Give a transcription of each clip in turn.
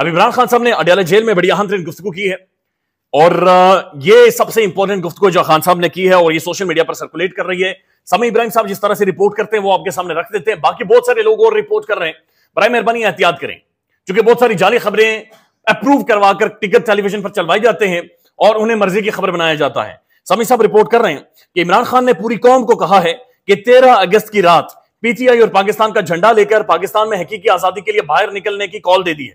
अब इमरान खान साहब ने अडियाला जेल में बड़ी अहम तरीन गुफ्तु की है और ये सबसे इंपॉर्टेंट गुफ्तु जो खान साहब ने की है और ये सोशल मीडिया पर सर्कुलेट कर रही है समी इब्राहिम साहब जिस तरह से रिपोर्ट करते हैं वो आपके सामने रख देते हैं बाकी बहुत सारे लोग और रिपोर्ट कर रहे हैं बर मेहरबानी एहतियात करें क्योंकि बहुत सारी जाली खबरें अप्रूव करवा कर टिकट टेलीविजन पर चलवाई जाते हैं और उन्हें मर्जी की खबर बनाया जाता है समी साहब रिपोर्ट कर रहे हैं कि इमरान खान ने पूरी कौम को कहा है कि तेरह अगस्त की रात पीटीआई और पाकिस्तान का झंडा लेकर पाकिस्तान में हकीकी आजादी के लिए बाहर निकलने की कॉल दे दी है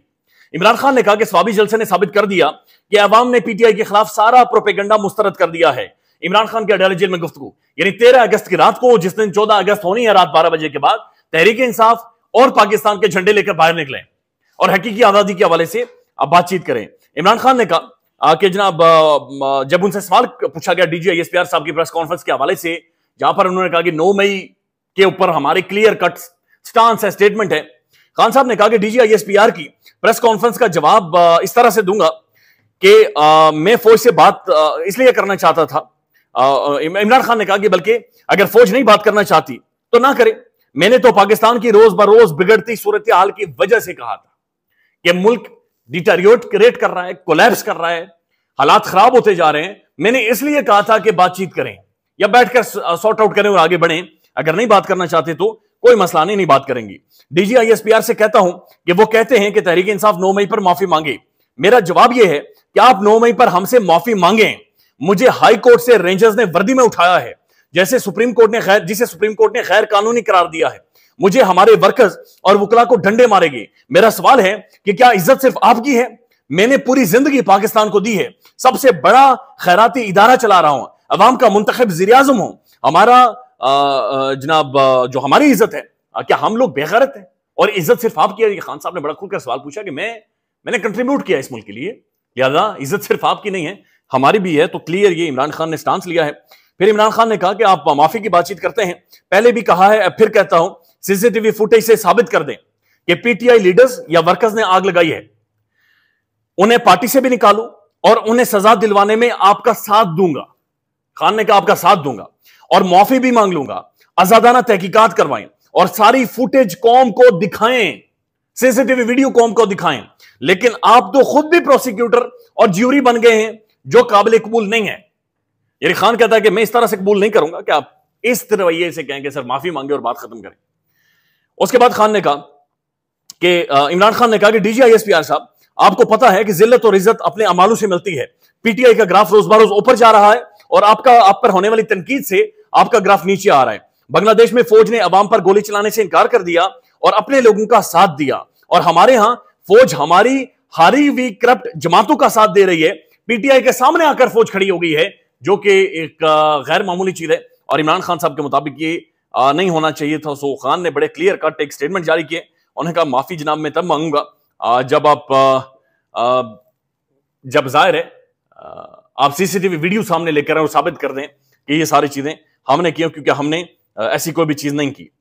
इमरान खान ने कहा कि स्वाबी जलसे ने साबित कर दिया कि अवाम ने पीटीआई के खिलाफ सारा प्रोपेगंडा मुस्तरद कर दिया है इमरान खान के अडाली जेल में गुफ्तु यानी तेरह अगस्त की रात को जिस दिन चौदह अगस्त होनी है रात बारह बजे के बाद तहरीक इंसाफ और पाकिस्तान के झंडे लेकर बाहर निकले और हकीकी आजादी के हवाले से अब बातचीत करें इमरान खान ने कहा कि जनाब जब उनसे सवाल पूछा गया डीजी साहब की प्रेस कॉन्फ्रेंस के हवाले से जहां पर उन्होंने कहा कि नौ मई के ऊपर हमारे क्लियर कट स्टांस है स्टेटमेंट है खान साहब ने कहा कि डीजीआईएसपीआर की प्रेस कॉन्फ्रेंस का जवाब इस तरह से दूंगा कि मैं फौज से बात इसलिए करना चाहता था इमरान खान ने कहा कि बल्कि अगर फौज नहीं बात करना चाहती तो ना करे मैंने तो पाकिस्तान की रोज बरोज बिगड़ती सूरत हाल की वजह से कहा था कि मुल्क डिटेरियोट क्रिएट कर रहा है कोलैप्स कर रहा है हालात खराब होते जा रहे हैं मैंने इसलिए कहा था कि बातचीत करें या बैठकर सॉर्ट आउट करें और आगे बढ़े अगर नहीं बात करना चाहते तो कोई मसला नहीं, नहीं बात करेंगी डीजी आईएसपीआर से कहता हूं कि वो कहते हैं कि तहरीक इंसाफ नौ मई पर माफी मांगे मेरा जवाब यह है कि आप नौ मई पर हमसे माफी मांगे मुझे हाई कोर्ट से रेंजर्स ने वर्दी में उठाया है जैसे सुप्रीम कोर्ट ने खैर जिसे सुप्रीम कोर्ट ने खैर कानूनी करार दिया है मुझे हमारे वर्कर्स और वकला को डंडे मारेगी मेरा सवाल है कि क्या इज्जत सिर्फ आपकी है मैंने पूरी जिंदगी पाकिस्तान को दी है सबसे बड़ा खैराती इदारा चला रहा हूं अवाम का मुंतब जरियाजम हूं हमारा जनाब जो हमारी इज्जत है क्या हम लोग बेगरत हैं और इज्जत सिर्फ आपकी किया खान साहब ने बड़ा खुलकर सवाल पूछा कि मैं मैंने कंट्रीब्यूट किया इस मुल्क के लिए लिहाजा इज्जत सिर्फ आपकी नहीं है हमारी भी है तो क्लियर ये इमरान खान ने स्टांस लिया है फिर इमरान खान ने कहा कि आप माफी की बातचीत करते हैं पहले भी कहा है फिर कहता हूं सीसीटीवी फुटेज से साबित कर दें कि पीटीआई लीडर्स या वर्कर्स ने आग लगाई है उन्हें पार्टी से भी निकालो और उन्हें सजा दिलवाने में आपका साथ दूंगा खान ने कहा आपका साथ दूंगा और माफी भी मांग लूंगा आजादाना तहकीकात करवाएं और सारी फुटेज कौम को दिखाएं सीसीटीवी वीडियो कौम को दिखाएं लेकिन आप तो खुद भी प्रोसिक्यूटर और ज्यूरी बन गए हैं जो काबिल कबूल नहीं है यानी खान कहता है कि मैं इस तरह से कबूल नहीं करूंगा कि आप इस रवैये से कि सर माफी मांगे और बात खत्म करें उसके बाद खान ने कहा कि इमरान खान ने कहा कि डीजीआईएसपीआर साहब आपको पता है कि जिल्लत और इज्जत अपने अमालों से मिलती है पीटीआई का ग्राफ रोज बारोज ऊपर जा रहा है और आपका आप पर होने वाली तनकीद से आपका ग्राफ नीचे आ रहा है बांग्लादेश में फौज ने अवाम पर गोली चलाने से इनकार कर दिया और अपने लोगों का साथ दिया और हमारे यहां फौज हमारी हारी हुई करप्ट जमातों का साथ दे रही है पीटीआई के सामने आकर फौज खड़ी हो गई है जो कि एक गैर मामूली चीज है और इमरान खान साहब के मुताबिक ये नहीं होना चाहिए था सो खान ने बड़े क्लियर कट एक स्टेटमेंट जारी किए उन्हें कहा माफी जनाब मैं तब मांगूंगा जब आप जब जाहिर है आप सीसीटीवी वीडियो सामने लेकर आए और साबित कर दें कि ये सारी चीजें हमने क्यों क्योंकि हमने ऐसी कोई भी चीज नहीं की